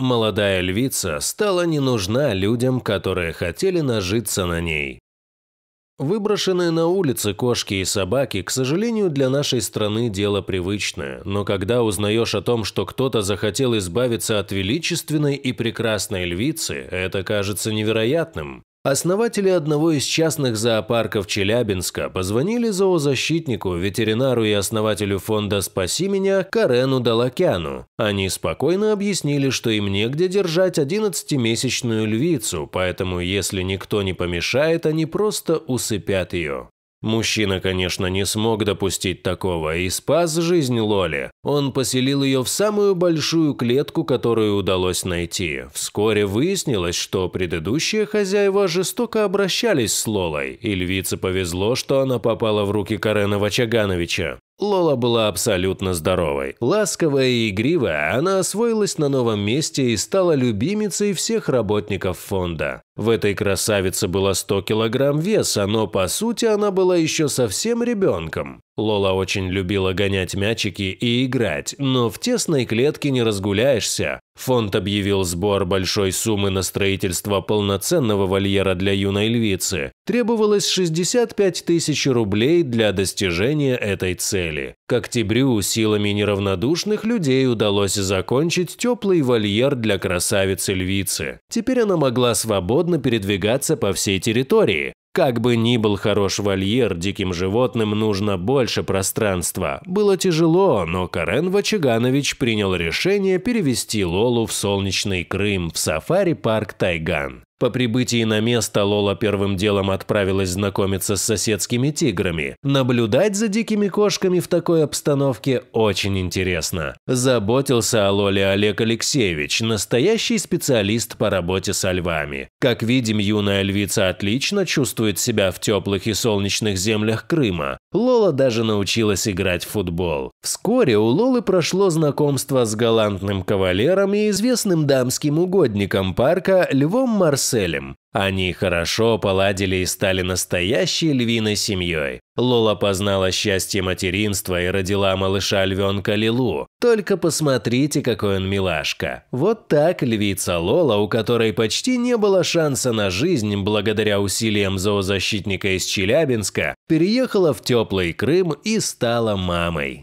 Молодая львица стала не нужна людям, которые хотели нажиться на ней. Выброшенные на улице кошки и собаки, к сожалению, для нашей страны дело привычное, но когда узнаешь о том, что кто-то захотел избавиться от величественной и прекрасной львицы, это кажется невероятным. Основатели одного из частных зоопарков Челябинска позвонили зоозащитнику, ветеринару и основателю фонда «Спаси меня» Карену Далакяну. Они спокойно объяснили, что им негде держать 11-месячную львицу, поэтому если никто не помешает, они просто усыпят ее. Мужчина, конечно, не смог допустить такого и спас жизнь Лоли. Он поселил ее в самую большую клетку, которую удалось найти. Вскоре выяснилось, что предыдущие хозяева жестоко обращались с Лолой, и львице повезло, что она попала в руки Карена Вачагановича. Лола была абсолютно здоровой. Ласковая и игривая, она освоилась на новом месте и стала любимицей всех работников фонда. В этой красавице было 100 килограмм веса, но по сути она была еще совсем ребенком. Лола очень любила гонять мячики и играть, но в тесной клетке не разгуляешься, Фонд объявил сбор большой суммы на строительство полноценного вольера для юной львицы. Требовалось 65 тысяч рублей для достижения этой цели. К октябрю силами неравнодушных людей удалось закончить теплый вольер для красавицы-львицы. Теперь она могла свободно передвигаться по всей территории, как бы ни был хорош вольер, диким животным нужно больше пространства. Было тяжело, но Карен Вачиганович принял решение перевести Лолу в солнечный Крым, в сафари-парк Тайган. По прибытии на место Лола первым делом отправилась знакомиться с соседскими тиграми. Наблюдать за дикими кошками в такой обстановке очень интересно. Заботился о Лоле Олег Алексеевич, настоящий специалист по работе со львами. Как видим, юная львица отлично чувствует себя в теплых и солнечных землях Крыма. Лола даже научилась играть в футбол. Вскоре у Лолы прошло знакомство с галантным кавалером и известным дамским угодником парка Львом Марс Марселем. Они хорошо поладили и стали настоящей львиной семьей. Лола познала счастье материнства и родила малыша львенка Лилу. Только посмотрите, какой он милашка. Вот так львица Лола, у которой почти не было шанса на жизнь благодаря усилиям зоозащитника из Челябинска, переехала в теплый Крым и стала мамой.